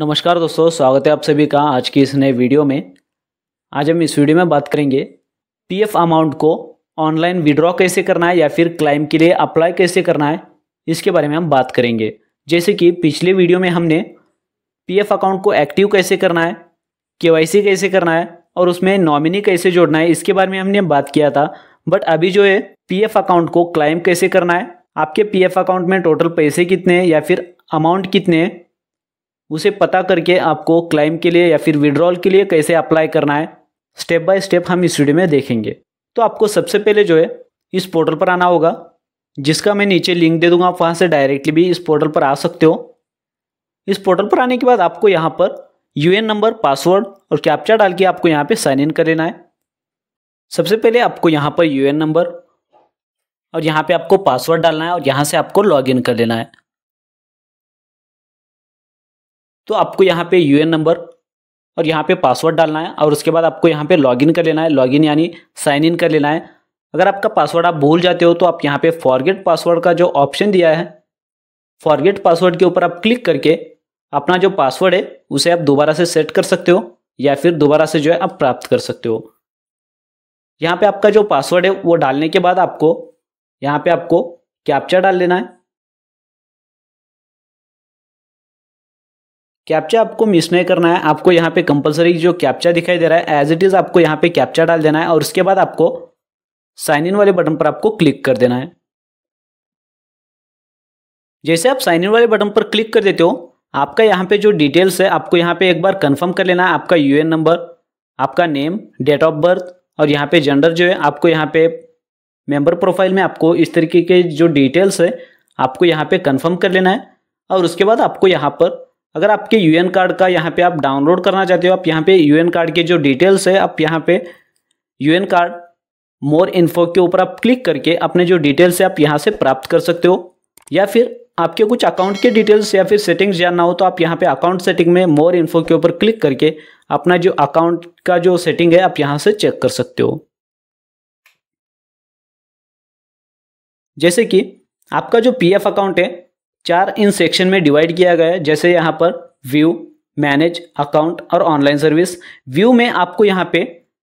नमस्कार दोस्तों स्वागत है आप सभी का आज की इस नए वीडियो में आज हम इस वीडियो में बात करेंगे पीएफ अमाउंट को ऑनलाइन विड्रॉ कैसे करना है या फिर क्लाइम के लिए अप्लाई कैसे करना है इसके बारे में हम बात करेंगे जैसे कि पिछले वीडियो में हमने पीएफ अकाउंट को एक्टिव कैसे करना है के कैसे करना है और उसमें नॉमिनी कैसे जोड़ना है इसके बारे में हमने बात किया था बट अभी जो है पी अकाउंट को क्लाइम कैसे करना है आपके पी अकाउंट में टोटल पैसे कितने हैं या फिर अमाउंट कितने हैं उसे पता करके आपको क्लाइम के लिए या फिर विड्रॉल के लिए कैसे अप्लाई करना है स्टेप बाय स्टेप हम इस वीडियो में देखेंगे तो आपको सबसे पहले जो है इस पोर्टल पर आना होगा जिसका मैं नीचे लिंक दे दूंगा आप वहाँ से डायरेक्टली भी इस पोर्टल पर आ सकते हो इस पोर्टल पर आने के बाद आपको यहाँ पर यू नंबर पासवर्ड और कैप्चा डाल के आपको यहाँ पर साइन इन कर लेना है सबसे पहले आपको यहाँ पर यू नंबर और यहाँ पे आपको पासवर्ड डालना है और यहाँ से आपको लॉगिन कर लेना है तो आपको यहाँ पे यूएन नंबर और यहाँ पे पासवर्ड डालना है और उसके बाद आपको यहाँ पे लॉगिन कर लेना है लॉगिन यानी साइन इन कर लेना है अगर आपका पासवर्ड आप भूल जाते हो तो आप यहाँ पे फॉरगेट पासवर्ड का जो ऑप्शन दिया है फॉरगेट पासवर्ड के ऊपर आप क्लिक करके अपना जो पासवर्ड है उसे आप दोबारा से सेट कर सकते हो या फिर दोबारा से जो है आप प्राप्त कर सकते हो यहाँ पे आपका जो पासवर्ड है वो डालने के बाद आपको यहाँ पे आपको कैप्चा डाल लेना है कैप्चा आपको मिस नहीं करना है आपको यहाँ पे कंपलसरी जो कैप्चा दिखाई दे रहा है एज इट इज़ आपको यहाँ पे कैप्चा डाल देना है और उसके बाद आपको साइन इन वाले बटन पर आपको क्लिक कर देना है जैसे आप साइन इन वाले बटन पर क्लिक कर देते हो आपका यहाँ पे जो डिटेल्स है आपको यहाँ पे एक बार कंफर्म कर लेना है आपका यू नंबर आपका नेम डेट ऑफ बर्थ और यहाँ पे जेंडर जो है आपको यहाँ पे मेंबर प्रोफाइल में आपको इस तरीके के जो डिटेल्स है आपको यहाँ पे कंफर्म कर लेना है और उसके बाद आपको यहाँ पर अगर आपके यूएन कार्ड का यहाँ पे आप डाउनलोड करना चाहते हो आप यहाँ पे यूएन कार्ड के जो डिटेल्स है आप यहाँ पे यूएन कार्ड मोर इन्फो के ऊपर आप क्लिक करके अपने जो डिटेल्स है आप यहाँ से प्राप्त कर सकते हो या फिर आपके कुछ अकाउंट के डिटेल्स या फिर सेटिंग्स जानना हो तो आप यहाँ पे अकाउंट सेटिंग में मोर इन्फो के ऊपर क्लिक करके अपना जो अकाउंट का जो सेटिंग है आप यहाँ से चेक कर सकते हो जैसे कि आपका जो पीएफ अकाउंट है चार इन सेक्शन में डिवाइड किया गया है जैसे यहाँ पर व्यू मैनेज अकाउंट और ऑनलाइन सर्विस व्यू में आपको यहाँ पे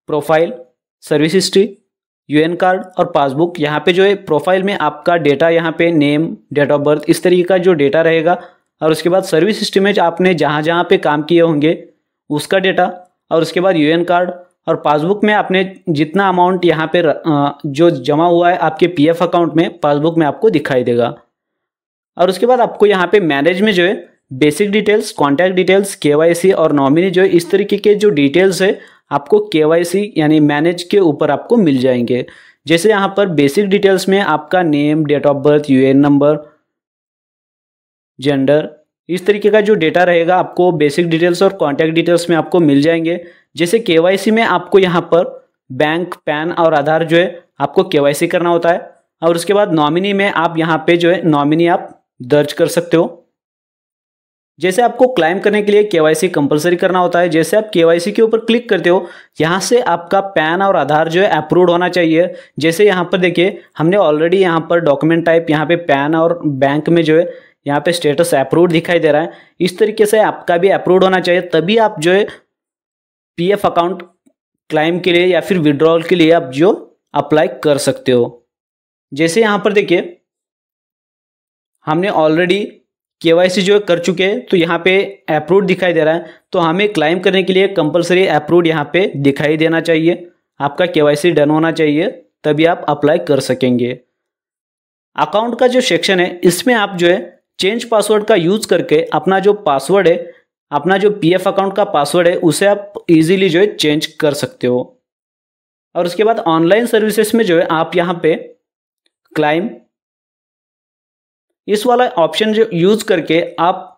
profile service history UAN card और पासबुक यहाँ पे जो है प्रोफाइल में आपका डेटा यहाँ पे नेम डेट ऑफ बर्थ इस तरीके का जो डेटा रहेगा और उसके बाद सर्विस हिस्ट्री में आपने जहाँ जहाँ पे काम किए होंगे उसका डेटा और उसके बाद यूएन कार्ड और पासबुक में आपने जितना अमाउंट यहाँ पे जो जमा हुआ है आपके पीएफ अकाउंट में पासबुक में आपको दिखाई देगा और उसके बाद आपको यहाँ पे मैनेज में जो है बेसिक डिटेल्स कॉन्टैक्ट डिटेल्स के और नॉमिनी जो है इस तरीके के जो डिटेल्स है आपको के यानी मैनेज के ऊपर आपको मिल जाएंगे जैसे यहाँ पर बेसिक डिटेल्स में आपका name date of birth U number gender इस तरीके का जो डेटा रहेगा आपको बेसिक डिटेल्स और कॉन्टैक्ट डिटेल्स में आपको मिल जाएंगे जैसे के में आपको यहाँ पर बैंक पैन और आधार जो है आपको के करना होता है और उसके बाद नॉमिनी में आप यहाँ पे जो है नॉमिनी आप दर्ज कर सकते हो जैसे आपको क्लाइम करने के लिए केवाईसी कंपलसरी करना होता है जैसे आप केवाईसी के ऊपर क्लिक करते हो यहाँ से आपका पैन और आधार जो है अप्रूव होना चाहिए जैसे यहाँ पर देखिए हमने ऑलरेडी यहाँ पर डॉक्यूमेंट टाइप यहाँ पे पैन और बैंक में जो है यहाँ पे स्टेटस अप्रूव दिखाई दे रहा है इस तरीके से आपका भी अप्रूव होना चाहिए तभी आप जो है पी अकाउंट क्लाइम के लिए या फिर विड्रॉल के लिए आप जो अप्लाई कर सकते हो जैसे यहाँ पर देखिए हमने ऑलरेडी के जो कर चुके हैं तो यहाँ पे अप्रूव दिखाई दे रहा है तो हमें क्लाइम करने के लिए कंपलसरी अप्रूव यहाँ पे दिखाई देना चाहिए आपका के डन होना चाहिए तभी आप अप्लाई कर सकेंगे अकाउंट का जो सेक्शन है इसमें आप जो है चेंज पासवर्ड का यूज़ करके अपना जो पासवर्ड है अपना जो पीएफ अकाउंट का पासवर्ड है उसे आप इजीली जो है चेंज कर सकते हो और उसके बाद ऑनलाइन सर्विसेज में जो है आप यहाँ पे क्लाइम इस वाला ऑप्शन जो यूज़ करके आप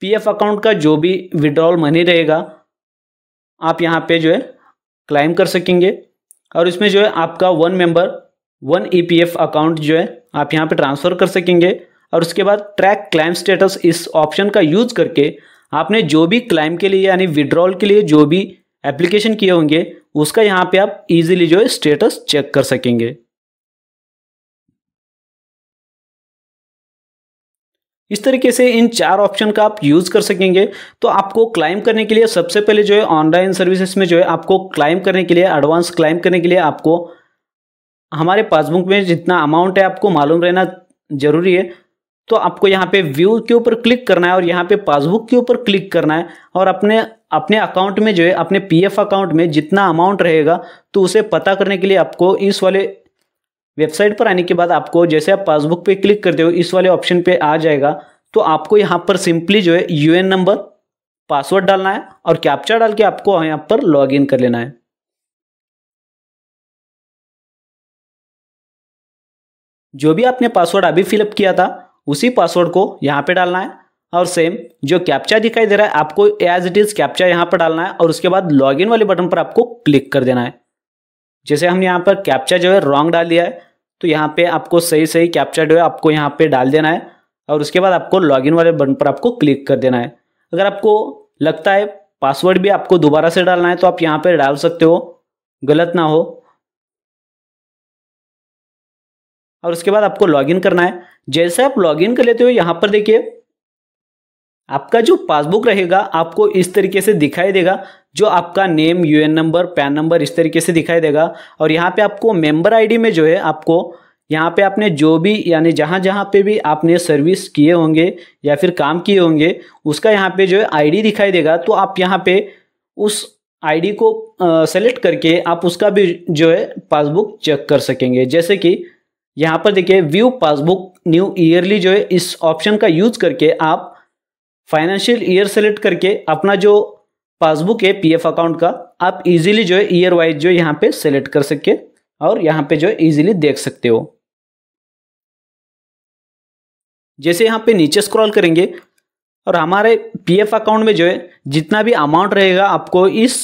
पीएफ अकाउंट का जो भी विड्रॉल मनी रहेगा आप यहाँ पे जो है क्लाइम कर सकेंगे और इसमें जो है आपका one member one EPF account जो है आप यहाँ पे ट्रांसफ़र कर सकेंगे और उसके बाद ट्रैक क्लाइम स्टेटस इस ऑप्शन का यूज़ करके आपने जो भी क्लाइम के लिए यानी विड्रॉल के लिए जो भी एप्लीकेशन किए होंगे उसका यहाँ पे आप इजीली जो है स्टेटस चेक कर सकेंगे इस तरीके से इन चार ऑप्शन का आप यूज़ कर सकेंगे तो आपको क्लाइम करने के लिए सबसे पहले जो है ऑनलाइन सर्विसेज में जो है आपको क्लाइम करने के लिए एडवांस क्लाइम करने के लिए आपको हमारे पासबुक में जितना अमाउंट है आपको मालूम रहना जरूरी है तो आपको यहाँ पे व्यू के ऊपर क्लिक करना है और यहाँ पे पासबुक के ऊपर क्लिक करना है और अपने अपने अकाउंट में जो है अपने पीएफ अकाउंट में जितना अमाउंट रहेगा तो उसे पता करने के लिए आपको इस वाले वेबसाइट पर आने के बाद आपको जैसे आप पासबुक पे क्लिक करते हो इस वाले ऑप्शन पे आ जाएगा तो आपको यहाँ पर सिंपली जो है यूएन नंबर पासवर्ड डालना है और कैप्चा डाल के आपको यहाँ पर लॉगिन कर लेना है जो भी आपने पासवर्ड अभी फिलअप किया था उसी पासवर्ड को यहाँ पे डालना है और सेम जो कैप्चा दिखाई दे रहा है आपको एज इट इज कैप्चा यहाँ पर डालना है और उसके बाद लॉग वाले बटन पर आपको क्लिक कर देना है जैसे हमने यहाँ पर कैप्चा जो है रॉन्ग डाल दिया है तो यहाँ पे आपको सही सही कैप्चर जो है आपको यहाँ पे डाल देना है और उसके बाद आपको लॉगिन वाले बटन पर आपको क्लिक कर देना है अगर आपको लगता है पासवर्ड भी आपको दोबारा से डालना है तो आप यहाँ पर डाल सकते हो गलत ना हो और उसके बाद आपको लॉगिन करना है जैसे आप लॉगिन कर लेते हो यहाँ पर देखिए आपका जो पासबुक रहेगा आपको इस तरीके से दिखाई देगा जो आपका name N number PAN number इस तरीके से दिखाई देगा और यहाँ पे आपको मेंबर आईडी में जो है आपको यहाँ पे आपने जो भी यानी जहाँ जहाँ पे भी आपने सर्विस किए होंगे या फिर काम किए होंगे उसका यहाँ पे जो है आईडी दिखाई देगा तो आप यहाँ पे उस आईडी को सेलेक्ट करके आप उसका भी जो है पासबुक चेक कर सकेंगे जैसे कि यहाँ पर देखिए व्यू पासबुक न्यू ईयरली जो है इस ऑप्शन का यूज करके आप फाइनेंशियल ईयर सेलेक्ट करके अपना जो पासबुक है पी अकाउंट का आप इजीली जो है ईयर वाइज जो यहाँ पे सेलेक्ट कर सके और यहाँ पे जो है इजीली देख सकते हो जैसे यहाँ पे नीचे स्क्रॉल करेंगे और हमारे पीएफ अकाउंट में जो है जितना भी अमाउंट रहेगा आपको इस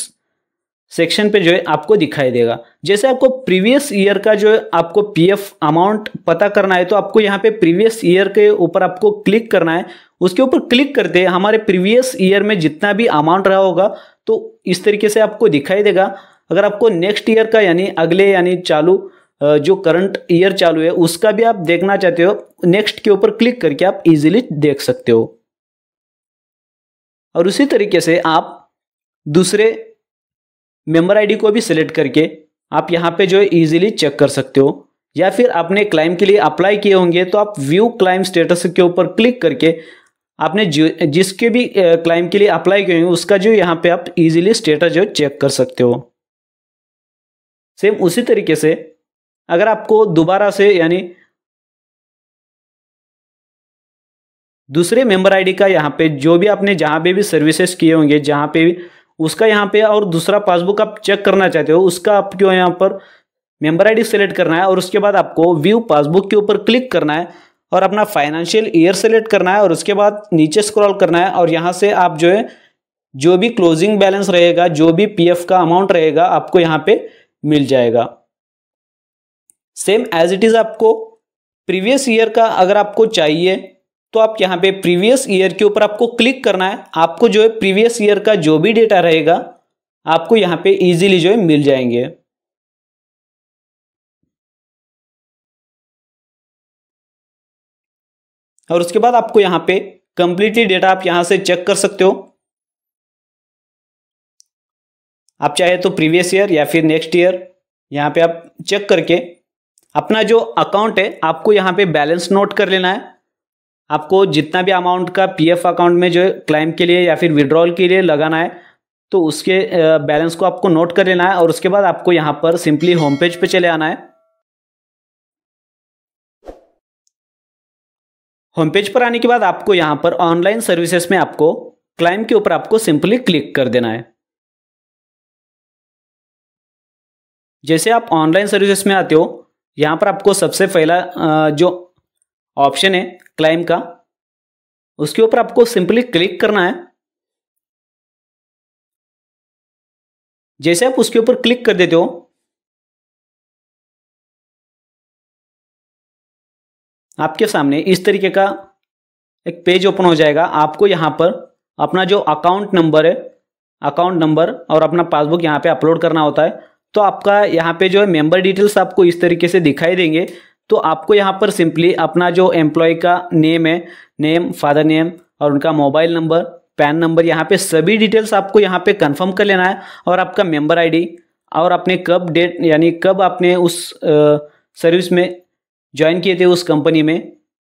सेक्शन पे जो है आपको दिखाई देगा जैसे आपको प्रीवियस ईयर का जो है आपको पीएफ अमाउंट पता करना है तो आपको यहाँ पे प्रीवियस ईयर के ऊपर आपको क्लिक करना है उसके ऊपर क्लिक करते हमारे प्रीवियस ईयर में जितना भी अमाउंट रहा होगा तो इस तरीके से आपको दिखाई देगा अगर आपको नेक्स्ट ईयर का यानी अगले यानी चालू जो करंट ईयर चालू है उसका भी आप देखना चाहते हो नेक्स्ट के ऊपर क्लिक करके आप इजीली देख सकते हो और उसी तरीके से आप दूसरे मेंबर आईडी को भी सिलेक्ट करके आप यहां पे जो है ईजिली चेक कर सकते हो या फिर आपने क्लाइम के लिए अप्लाई किए होंगे तो आप व्यू क्लाइम स्टेटस के ऊपर क्लिक करके आपने जिसके भी क्लाइम के लिए अप्लाई किए उसका जो यहाँ पे आप इजीली स्टेटस जो चेक कर सकते हो सेम उसी तरीके से अगर आपको दोबारा से यानी दूसरे मेंबर आईडी का यहाँ पे जो भी आपने जहाँ पे भी सर्विसेज किए होंगे जहाँ पे भी उसका यहाँ पे और दूसरा पासबुक आप चेक करना चाहते हो उसका आपको यहाँ पर मेंबर आईडी सेलेक्ट करना है और उसके बाद आपको व्यू पासबुक के ऊपर क्लिक करना है और अपना फाइनेंशियल ईयर सेलेक्ट करना है और उसके बाद नीचे स्क्रॉल करना है और यहाँ से आप जो है जो भी क्लोजिंग बैलेंस रहेगा जो भी पीएफ का अमाउंट रहेगा आपको यहाँ पे मिल जाएगा सेम एज इट इज़ आपको प्रीवियस ईयर का अगर आपको चाहिए तो आप यहाँ पे प्रीवियस ईयर के ऊपर आपको क्लिक करना है आपको जो है प्रीवियस ईयर का जो भी डेटा रहेगा आपको यहाँ पे इजीली जो है मिल जाएंगे और उसके बाद आपको यहाँ पे कंप्लीटली डेटा आप यहाँ से चेक कर सकते हो आप चाहे तो प्रीवियस ईयर या फिर नेक्स्ट ईयर यहाँ पे आप चेक करके अपना जो अकाउंट है आपको यहाँ पे बैलेंस नोट कर लेना है आपको जितना भी अमाउंट का पीएफ अकाउंट में जो क्लाइम के लिए या फिर विड्रॉल के लिए लगाना है तो उसके बैलेंस को आपको नोट कर लेना है और उसके बाद आपको यहाँ पर सिंपली होम पेज पे चले आना है होम पेज पर आने के बाद आपको यहाँ पर ऑनलाइन सर्विसेज में आपको क्लाइम के ऊपर आपको सिंपली क्लिक कर देना है जैसे आप ऑनलाइन सर्विसेज में आते हो यहाँ पर आपको सबसे पहला जो ऑप्शन है क्लाइम का उसके ऊपर आपको सिंपली क्लिक करना है जैसे आप उसके ऊपर क्लिक कर देते हो आपके सामने इस तरीके का एक पेज ओपन हो जाएगा आपको यहाँ पर अपना जो अकाउंट नंबर है अकाउंट नंबर और अपना पासबुक यहाँ पे अपलोड करना होता है तो आपका यहाँ पे जो है मेंबर डिटेल्स आपको इस तरीके से दिखाई देंगे तो आपको यहाँ पर सिंपली अपना जो एम्प्लॉय का नेम है नेम फादर नेम और उनका मोबाइल नंबर पैन नंबर यहाँ पे सभी डिटेल्स आपको यहाँ पे कंफर्म कर लेना है और आपका मेंबर आईडी और अपने कब डेट यानी कब आपने उस सर्विस में ज्वाइन किए थे उस कंपनी में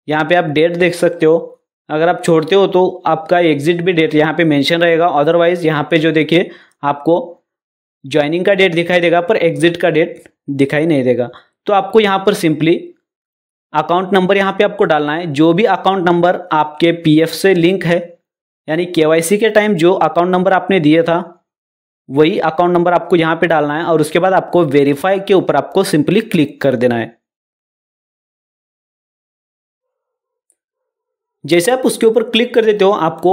यहाँ पे आप डेट देख सकते हो अगर आप छोड़ते हो तो आपका एग्जिट भी डेट यहाँ पे मेंशन रहेगा अदरवाइज यहाँ पे जो देखिए आपको ज्वाइनिंग का डेट दिखाई देगा पर एग्जिट का डेट दिखाई नहीं देगा तो आपको यहाँ पर सिंपली अकाउंट नंबर यहाँ पे आपको डालना है जो भी अकाउंट नंबर आपके पी से लिंक है यानी के के टाइम जो अकाउंट नंबर आपने दिया था वही अकाउंट नंबर आपको यहाँ पे डालना है और उसके बाद आपको वेरीफाई के ऊपर आपको सिंपली क्लिक कर देना है जैसे आप उसके ऊपर क्लिक कर देते हो आपको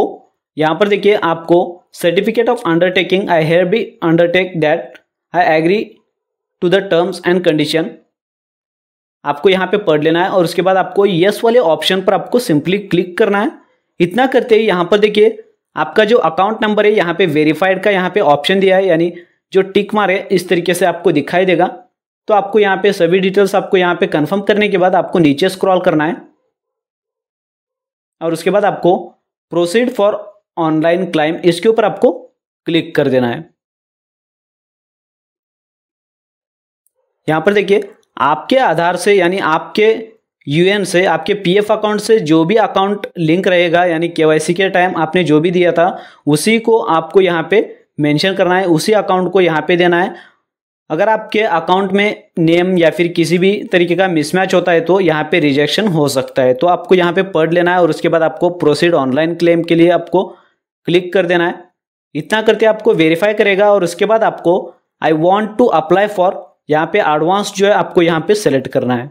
यहाँ पर देखिए आपको certificate of undertaking I hereby undertake that I agree to the terms and condition आपको यहाँ पे पढ़ लेना है और उसके बाद आपको यस वाले ऑप्शन पर आपको सिंपली क्लिक करना है इतना करते ही यहाँ पर देखिए आपका जो अकाउंट नंबर है यहाँ पे वेरीफाइड का यहाँ पे ऑप्शन दिया है यानी जो टिक मारे इस तरीके से आपको दिखाई देगा तो आपको यहाँ पे सभी डिटेल्स आपको यहाँ पे कंफर्म करने के बाद आपको नीचे स्क्रॉल करना है और उसके बाद आपको प्रोसीड फॉर ऑनलाइन क्लाइम इसके ऊपर आपको क्लिक कर देना है यहां पर देखिए आपके आधार से यानी आपके यूएन से आपके पीएफ अकाउंट से जो भी अकाउंट लिंक रहेगा यानी केवाईसी के टाइम आपने जो भी दिया था उसी को आपको यहां पे मेंशन करना है उसी अकाउंट को यहां पे देना है अगर आपके अकाउंट में नेम या फिर किसी भी तरीके का मिसमैच होता है तो यहाँ पे रिजेक्शन हो सकता है तो आपको यहाँ पे पढ़ लेना है और उसके बाद आपको प्रोसीड ऑनलाइन क्लेम के लिए आपको क्लिक कर देना है इतना करते आपको वेरीफाई करेगा और उसके बाद आपको I want to apply for यहाँ पे एडवांस जो है आपको यहाँ पे सेलेक्ट करना है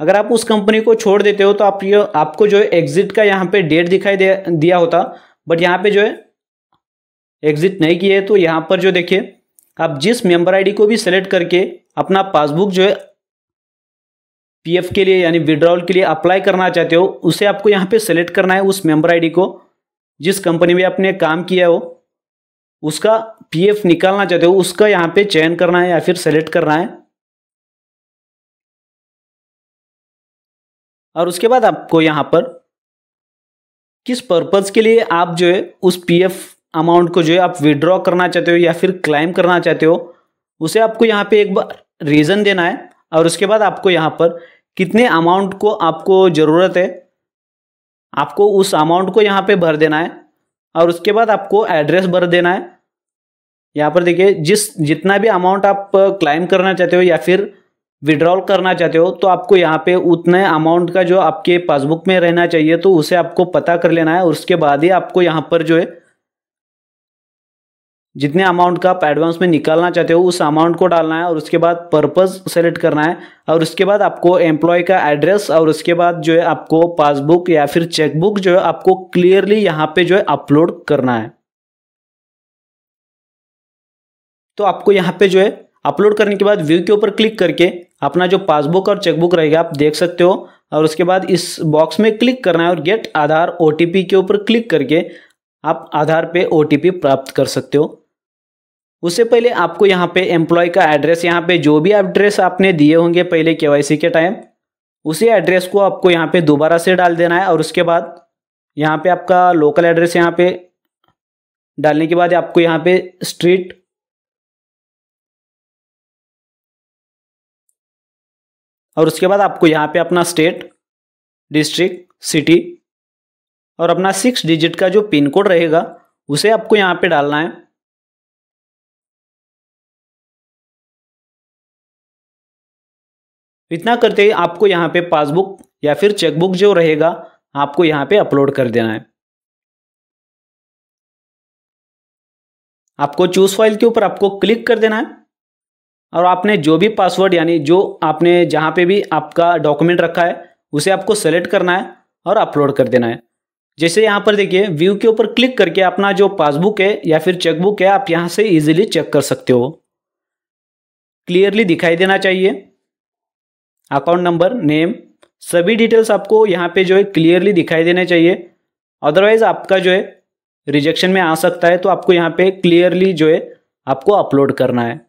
अगर आप उस कंपनी को छोड़ देते हो तो आप ये आपको जो है एग्जिट का यहाँ पे डेट दिखाई दे दिया होता बट यहाँ पे जो है एग्जिट नहीं किए तो यहाँ पर जो देखिए आप जिस मेंबर आईडी को भी सेलेक्ट करके अपना पासबुक जो है पीएफ के लिए यानी विड्रॉल के लिए अप्लाई करना चाहते हो उसे आपको यहाँ पे सेलेक्ट करना है उस मेंबर आईडी को जिस कंपनी में आपने काम किया हो उसका पीएफ निकालना चाहते हो उसका यहाँ पे चयन करना है या फिर सेलेक्ट करना है और उसके बाद आपको यहाँ पर किस पर्पज़ के लिए आप जो है उस पीएफ अमाउंट को जो है आप विड्रॉ करना चाहते हो या फिर क्लाइम करना चाहते हो उसे आपको यहाँ पे एक बार रीज़न देना है और उसके बाद आपको यहाँ पर कितने अमाउंट को आपको ज़रूरत है आपको उस अमाउंट को यहाँ पे भर देना है और उसके बाद आपको एड्रेस भर देना है यहाँ पर देखिए जिस जितना भी अमाउंट आप क्लाइम करना चाहते हो या फिर विड्रॉल करना चाहते हो तो आपको यहाँ पे उतने अमाउंट का जो आपके पासबुक में रहना चाहिए तो उसे आपको पता कर लेना है और उसके बाद ही आपको यहाँ पर जो है जितने अमाउंट का आप एडवांस में निकालना चाहते हो उस अमाउंट को डालना है और उसके बाद पर्पस सेलेक्ट करना है और उसके बाद आपको एम्प्लॉय का एड्रेस और उसके बाद जो है आपको पासबुक या फिर चेकबुक जो है आपको क्लियरली यहाँ पे जो है अपलोड करना है तो आपको यहाँ पे जो है अपलोड करने के बाद व्यू के ऊपर क्लिक करके अपना जो पासबुक और चेकबुक रहेगा आप देख सकते हो और उसके बाद इस बॉक्स में क्लिक करना है और गेट आधार ओ के ऊपर क्लिक करके आप आधार पे ओ प्राप्त कर सकते हो उससे पहले आपको यहाँ पे एम्प्लॉय का एड्रेस यहाँ पे जो भी एड्रेस आपने दिए होंगे पहले के के टाइम उसी एड्रेस को आपको यहाँ पे दोबारा से डाल देना है और उसके बाद यहाँ पे आपका लोकल एड्रेस यहाँ पे डालने के बाद आपको यहाँ पे स्ट्रीट और उसके बाद आपको यहाँ पे अपना स्टेट डिस्ट्रिक्ट सिटी और अपना सिक्स डिजिट का जो पिन कोड रहेगा उसे आपको यहाँ पे डालना है इतना करते ही आपको यहाँ पे पासबुक या फिर चेकबुक जो रहेगा आपको यहाँ पे अपलोड कर देना है आपको चूज फाइल के ऊपर आपको क्लिक कर देना है और आपने जो भी पासवर्ड यानी जो आपने जहाँ पे भी आपका डॉक्यूमेंट रखा है उसे आपको सेलेक्ट करना है और अपलोड कर देना है जैसे यहाँ पर देखिए व्यू के ऊपर क्लिक करके अपना जो पासबुक है या फिर चेकबुक है आप यहाँ से इजीली चेक कर सकते हो क्लियरली दिखाई देना चाहिए अकाउंट नंबर नेम सभी डिटेल्स आपको यहाँ पे जो है क्लियरली दिखाई देने चाहिए अदरवाइज आपका जो है रिजेक्शन में आ सकता है तो आपको यहाँ पे क्लियरली जो है आपको अपलोड करना है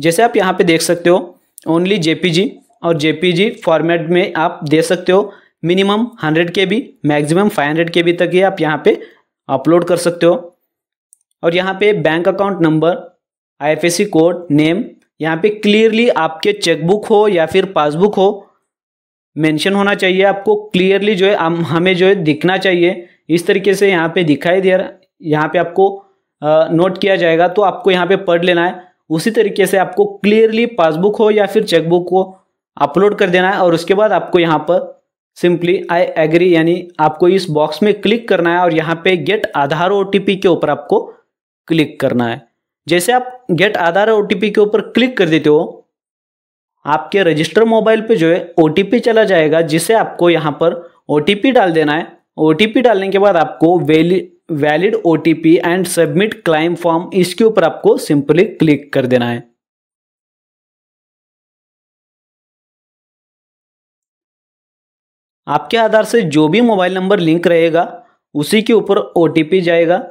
जैसे आप यहाँ पे देख सकते हो ओनली जेपीजी और जेपीजी फॉर्मेट में आप दे सकते हो मिनिमम 100 के बी मैक्सिमम 500 के बी तक ये आप यहाँ पे अपलोड कर सकते हो और यहाँ पे bank account number IFSC code name यहाँ पे क्लियरली आपके चेकबुक हो या फिर पासबुक हो मेंशन होना चाहिए आपको क्लियरली जो है हम हमें जो है दिखना चाहिए इस तरीके से यहाँ पे दिखाई दे रहा यहाँ पे आपको आ, नोट किया जाएगा तो आपको यहाँ पे पढ़ लेना है उसी तरीके से आपको क्लियरली पासबुक हो या फिर चेकबुक को अपलोड कर देना है और उसके बाद आपको यहाँ पर सिंपली आई एग्री यानी आपको इस बॉक्स में क्लिक करना है और यहाँ पे गेट आधार ओ के ऊपर आपको क्लिक करना है जैसे आप गेट आधार ओ के ऊपर क्लिक कर देते हो आपके रजिस्टर मोबाइल पे जो है ओ चला जाएगा जिसे आपको यहाँ पर ओ डाल देना है ओ डालने के बाद आपको valid valid O and submit claim form इसके ऊपर आपको सिंपली क्लिक कर देना है आपके आधार से जो भी मोबाइल नंबर लिंक रहेगा उसी के ऊपर ओ जाएगा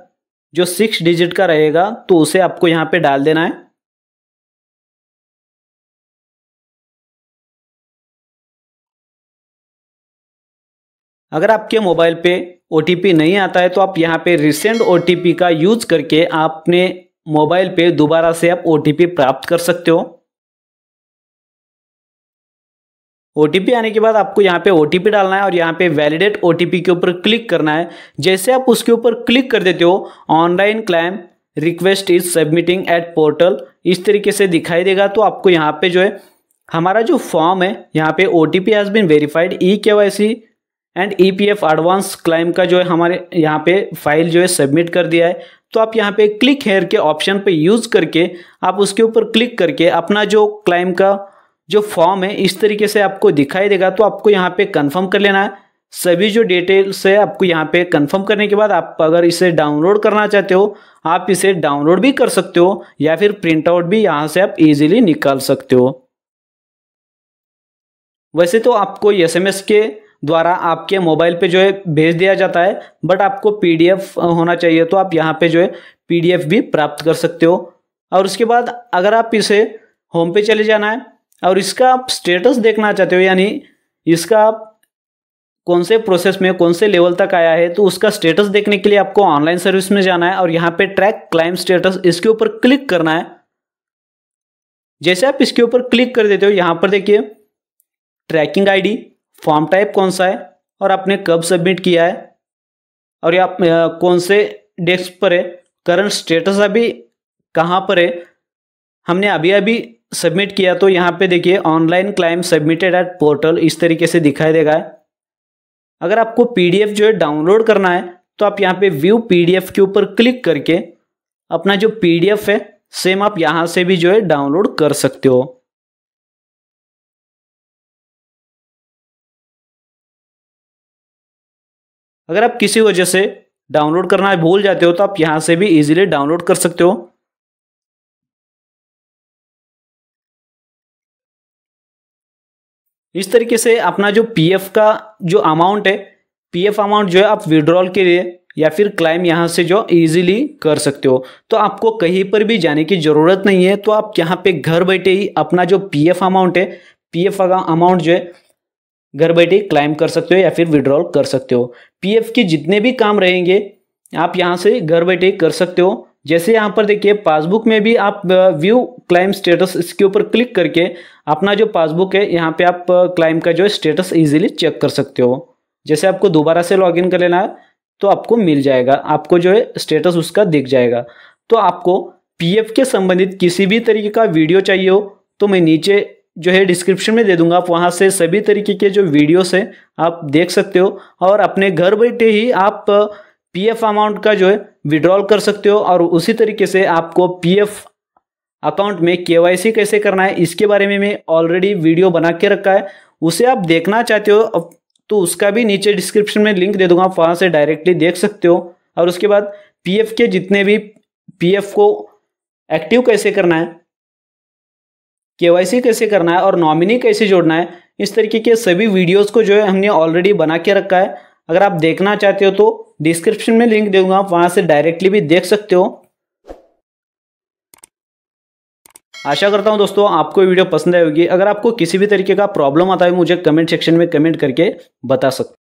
जो सिक्स डिजिट का रहेगा तो उसे आपको यहाँ पे डाल देना है अगर आपके मोबाइल पे ओ नहीं आता है तो आप यहाँ पे रिसेंट ओ का यूज करके आपने मोबाइल पे दोबारा से आप ओ प्राप्त कर सकते हो ओ आने के बाद आपको यहाँ पे ओ डालना है और यहाँ पे वैलिडेट ओ के ऊपर क्लिक करना है जैसे आप उसके ऊपर क्लिक कर देते हो online claim request is submitting at portal इस तरीके से दिखाई देगा तो आपको यहाँ पे जो है हमारा जो फॉर्म है यहाँ पे O T P has been verified E K Y C and E P F advance claim का जो है हमारे यहाँ पे फाइल जो है सबमिट कर दिया है तो आप यहाँ पे क्लिक हेयर के ऑप्शन पे यूज़ करके आप उसके ऊपर क्लिक करके अपना जो क्लाइम का जो फॉर्म है इस तरीके से आपको दिखाई देगा तो आपको यहाँ पे कंफर्म कर लेना है सभी जो डिटेल्स है आपको यहाँ पे कंफर्म करने के बाद आप अगर इसे डाउनलोड करना चाहते हो आप इसे डाउनलोड भी कर सकते हो या फिर प्रिंट आउट भी यहाँ से आप इजीली निकाल सकते हो वैसे तो आपको एस के द्वारा आपके मोबाइल पे जो है भेज दिया जाता है बट आपको पीडीएफ होना चाहिए तो आप यहाँ पे जो है पी भी प्राप्त कर सकते हो और उसके बाद अगर आप इसे होम पे चले जाना है और इसका आप स्टेटस देखना चाहते हो यानी इसका आप कौन से प्रोसेस में कौन से लेवल तक आया है तो उसका स्टेटस देखने के लिए आपको ऑनलाइन सर्विस में जाना है और यहाँ पे ट्रैक क्लाइम स्टेटस इसके ऊपर क्लिक करना है जैसे आप इसके ऊपर क्लिक कर देते हो यहाँ पर देखिए ट्रैकिंग आईडी फॉर्म टाइप कौन सा है और आपने कब सबमिट किया है और आप कौन से डेस्क पर है करंट स्टेटस अभी कहाँ पर है हमने अभी अभी सबमिट किया तो यहाँ पे देखिए online claim submitted at portal इस तरीके से दिखाई देगा अगर आपको पीडीएफ जो है डाउनलोड करना है तो आप यहाँ पे व्यू पीडीएफ के ऊपर क्लिक करके अपना जो पीडीएफ है सेम आप यहाँ से भी जो है डाउनलोड कर सकते हो अगर आप किसी वजह से डाउनलोड करना भूल जाते हो तो आप यहाँ से भी इजीली डाउनलोड कर सकते हो इस तरीके से अपना जो पीएफ का जो अमाउंट है पीएफ अमाउंट जो है आप विड्रॉल के लिए या फिर क्लाइम यहाँ से जो इजीली कर सकते हो तो आपको कहीं पर भी जाने की ज़रूरत नहीं है तो आप यहाँ पे घर बैठे ही अपना जो पीएफ अमाउंट है पीएफ अमाउंट जो है घर बैठे क्लाइम कर सकते हो या फिर विड्रॉल कर सकते हो पीएफ के जितने भी काम रहेंगे आप यहाँ से घर बैठे कर सकते हो जैसे यहाँ पर देखिए पासबुक में भी आप व्यू क्लाइम स्टेटस इसके ऊपर क्लिक करके अपना जो पासबुक है यहाँ पे आप क्लाइम का जो है स्टेटस इजीली चेक कर सकते हो जैसे आपको दोबारा से लॉगिन कर लेना है तो आपको मिल जाएगा आपको जो है स्टेटस उसका दिख जाएगा तो आपको पीएफ के संबंधित किसी भी तरीके का वीडियो चाहिए हो तो मैं नीचे जो है डिस्क्रिप्शन में दे दूंगा आप वहाँ से सभी तरीके के जो वीडियोस हैं आप देख सकते हो और अपने घर बैठे ही आप पीएफ अमाउंट का जो है विड्रॉल कर सकते हो और उसी तरीके से आपको पीएफ अकाउंट में केवाईसी कैसे करना है इसके बारे में मैं ऑलरेडी वीडियो बना के रखा है उसे आप देखना चाहते हो तो उसका भी नीचे डिस्क्रिप्शन में लिंक दे दूंगा आप वहाँ से डायरेक्टली देख सकते हो और उसके बाद पीएफ के जितने भी पीएफ को एक्टिव कैसे करना है केवाईसी कैसे करना है और नॉमिनी कैसे जोड़ना है इस तरीके के सभी वीडियोस को जो है हमने ऑलरेडी बना के रखा है अगर आप देखना चाहते हो तो डिस्क्रिप्शन में लिंक दूंगा आप वहां से डायरेक्टली भी देख सकते हो आशा करता हूं दोस्तों आपको वीडियो पसंद आई होगी अगर आपको किसी भी तरीके का प्रॉब्लम आता है मुझे कमेंट सेक्शन में कमेंट करके बता सकते